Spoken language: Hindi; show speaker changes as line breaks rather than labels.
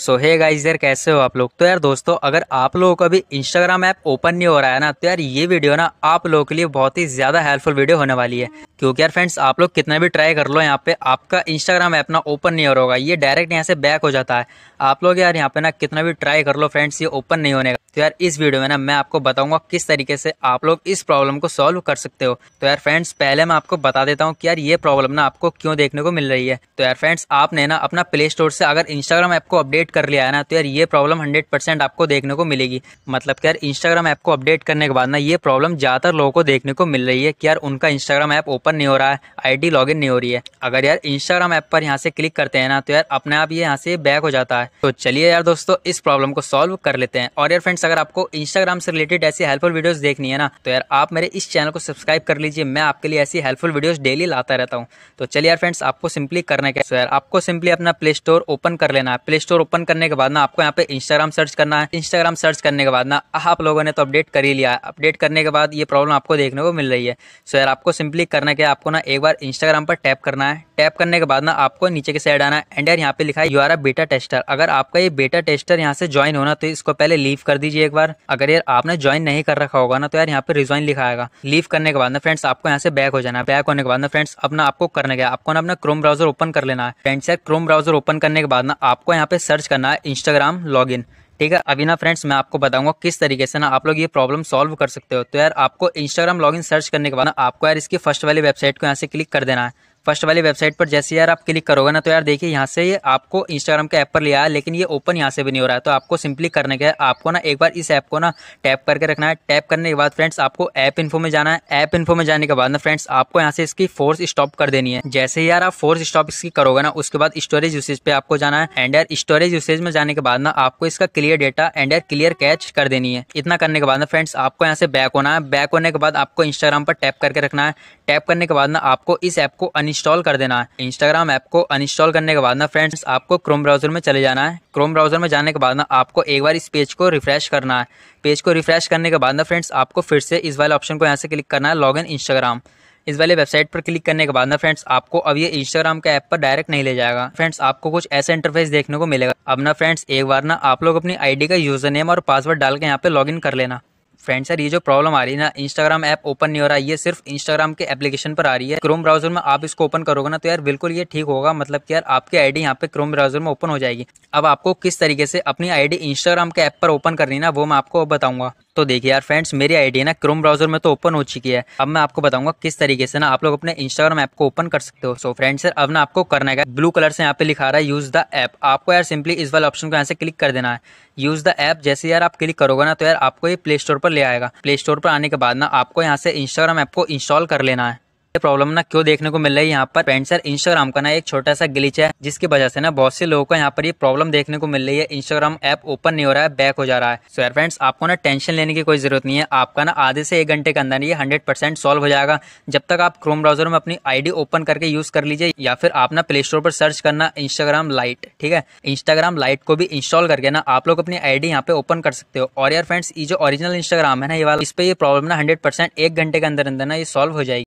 सो हे गाइस यार कैसे हो आप लोग तो यार दोस्तों अगर आप लोगों को अभी इंस्टाग्राम ऐप ओपन नहीं हो रहा है ना तो यार ये वीडियो ना आप लोगों के लिए बहुत ही ज़्यादा हेल्पफुल वीडियो होने वाली है क्योंकि यार फ्रेंड्स आप लोग कितना भी ट्राई कर लो यहाँ पे आपका इंस्टाग्राम ऐप ना ओपन नहीं हो रहा होगा ये डायरेक्ट यहाँ से बैक हो जाता है आप लोग यार यहाँ पे ना कितना भी ट्राई कर लो फ्रेंड्स ये ओपन नहीं होने का तो यार इस वीडियो में ना मैं आपको बताऊंगा किस तरीके से आप लोग इस प्रॉब्लम को सॉल्व कर सकते हो तो यार फ्रेंड्स पहले मैं आपको बता देता हूँ कि यार ये प्रॉब्लम ना आपको क्यों देखने को मिल रही है तो यार फ्रेंड्स आपने ना अपना प्ले स्टोर से अगर इंस्टाग्राम ऐप को अपडेट अपडेट कर लिया है ना तो यार ये प्रॉब्लम हंड्रेड परसेंट आपको देखने को मिलेगी मतलब कि यार इंस्टाग्राम ऐप को अपडेट करने के बाद ना ये प्रॉब्लम ज़्यादातर लोगों को देखने को मिल रही है कि यार उनका इंस्टाग्राम ऐप ओपन नहीं हो रहा है आई डी नहीं हो रही है अगर यार इंस्टाग्राम ऐप पर यहाँ से क्लिक करते हैं ना तो यार अपने आप ये यहाँ से बैक हो जाता है तो चलिए यार दोस्तों इस प्रॉब्लम को सॉल्व कर लेते हैं और यार फ्रेंड्स अगर आपको इंस्टाग्राम से रिलेटेड ऐसी हेल्पफुल वीडियोज देखनी है ना तो यार आप मेरे इस चैनल को सब्सक्राइब कर लीजिए मैं आपके लिए ऐसी हेल्पफुल वीडियोज डेली लाता रहता हूँ तो चलिए यार फ्रेंड्स आपको सिंपली करने के यार आपको सिंपली अपना प्ले स्टोर ओपन कर लेना है प्ले स्टोर ओपन ओपन करने के बाद ना आपको यहाँ पे इंस्टाग्राम सर्च करना है इंस्टाग्राम सर्च करने के बाद ना आप लोगों ने तो अपडेट कर ही लिया है अपडेट करने के बाद ये प्रॉब्लम आपको देखने को मिल रही है सो यार आपको सिंपली करना क्या आपको ना एक बार इंस्टाग्राम पर टैप करना है टैप करने के बाद ना आपको नीचे के साइड आना एंड यार यहाँ पे लिखा है यू आर बेटा टेस्टर अगर आपका ये बेटा टेस्टर यहाँ से ज्वाइन होना तो इसको पहले लीव कर दीजिए एक बार अगर यार आपने ज्वाइन नहीं कर रखा होगा ना तो यार यहाँ पे रिज्वाइन लिखा आएगा लीव करने के बाद ना फ्रेंड्स आपको यहाँ से बैक हो जाना बैक होने के बाद ना फ्रेंड्स अपना आपको करने गया आपको ना अपना क्रोम ब्राउजर ओपन कर लेना है फ्रेंड्स यार क्रोम ब्राउजर ओपन करने के बाद ना आपको यहाँ पे सर्च करना है इंस्टाग्राम लॉग ठीक है अभी ना फ्रेंड्स मैं आपको बताऊंगा किस तरीके से ना आप लोग ये प्रॉब्लम सॉल्व कर सकते हो तो यार आपको इंस्टाग्राम लॉगिन सर्च करने के बाद ना आपको यार इसकी फर्स्ट वाली वेबसाइट को यहाँ से क्लिक कर देना है फर्स्ट वाली वेबसाइट पर जैसे यार आप क्लिक करोगे ना तो यार देखिए यहाँ से ये आपको इंस्टाग्राम के ऐप पर लिया है लेकिन ये ओपन यहाँ से भी नहीं हो रहा है तो आपको सिंपली करने के आपको ना एक बार इस ऐप को ना टैप करके रखना है टैप करने के बाद फ्रेंड्स आपको ऐप इन्फो में जाना है ऐप इन्फो में जाने के बाद ना फ्रेंड्स आपको यहाँ से इसकी फोर्स स्टॉप कर देनी है जैसे यार आप फोर्स स्टॉप इसकी करोगे ना उसके बाद स्टोरेज यूसेज पे आपको जाना है एंड यार स्टोरेज यूसेज में जाने के बाद ना आपको इसका क्लियर डेटा एंड यार क्लियर कैच कर देनी है इतना करने के बाद ना फ्रेंड्स आपको यहाँ से बैक होना है बैक होने के बाद आपको इंस्टाग्राम पर टैप करके रखना है टैप करने के बाद ना आपको इस ऐप को अनस्टॉल इंस्टॉल कर देना है इंस्टाग्राम ऐप को अनइंस्टॉल करने के बाद ना फ्रेंड्स आपको क्रोम ब्राउजर में चले जाना है क्रोम ब्राउजर में जाने के बाद ना आपको एक बार इस पेज को रिफ्रेश करना है पेज को रिफ्रेश करने के बाद ना फ्रेंड्स आपको फिर से इस वाले ऑप्शन को यहाँ से क्लिक करना है लॉग इन इंस्टाग्राम इस वाले वेबसाइट पर क्लिक करने के बाद ना फ्रेंड्स आपको अब ये इंस्टाग्राम के ऐप पर डायरेक्ट नहीं ले जाएगा फ्रेंड्स आपको कुछ ऐसा इंटरफेस देखने को मिलेगा अब ना फ्रेंड्स एक बार ना आप लोग अपनी आईडी का यूजर नेम और पासवर्ड डाल के यहाँ पे लॉगिन कर लेना फ्रेंड सर ये जो प्रॉब्लम आ रही है ना इंस्टाग्राम ऐप ओपन नहीं हो रहा है ये सिर्फ इंस्टाग्राम के एप्लीकेशन पर आ रही है क्रोम ब्राउजर में आप इसको ओपन करोगे ना तो यार बिल्कुल ये ठीक होगा मतलब कि यार आपकी आईडी यहाँ पे क्रोम ब्राउजर में ओपन हो जाएगी अब आपको किस तरीके से अपनी आईडी इंस्टाग्राम के ऐप पर ओपन करनी ना वो मैं आपको बताऊंगा तो देखिए यार फ्रेंड्स मेरी आईडी ना क्रोम ब्राउजर में तो ओपन हो चुकी है अब मैं आपको बताऊंगा किस तरीके से ना आप लोग अपने इंस्टाग्राम ऐप को ओपन कर सकते हो सो फ्रेंड्स अब ना आपको करना है ब्लू कलर से यहाँ पे लिखा रहा है यूज द ऐप आपको यार सिंपली इस वाले ऑप्शन को यहाँ से क्लिक कर देना है यूज द ऐप जैसे यार आप क्लिक करोगे ना तो यार आपको ये प्ले स्टोर पर ले आएगा प्ले स्टोर पर आने के बाद ना आपको यहाँ से इंस्टाग्राम ऐप को इंस्टॉल कर लेना है प्रॉब्लम ना क्यों देखने को मिल रही है यहाँ पर फ्रेंड सर इंस्टाग्राम का ना एक छोटा सा ग्लिच है जिसकी वजह से ना बहुत से लोगों को यहाँ पर ये प्रॉब्लम देखने को मिल रही है इंस्टाग्राम ऐप ओपन नहीं हो रहा है बैक हो जा रहा है सो यार फ्रेंड्स आपको ना टेंशन लेने की कोई जरूरत नहीं है आपका ना आधे से एक घंटे के अंदर ये हंड्रेड परसेंट सॉल्व हो जाएगा जब तक आप क्रोम ब्राउजर में अपनी आईडी ओपन करके यूज कर लीजिए या फिर आप ना प्ले स्टोर पर सर्च करना इंस्टाग्राम लाइट ठीक है इंस्टाग्राम लाइट को भी इंस्टॉल करके ना आप लोग अपनी आई यहाँ पे ओपन कर सकते हो और यार फ्रेंड्स ये जो ओरिजिनल इंस्टाग्राम है ना ये वाला इस पर प्रॉब्लम ना हंड्रेड एक घंटे के अंदर अंदर ना ये सॉल्व हो जाएगी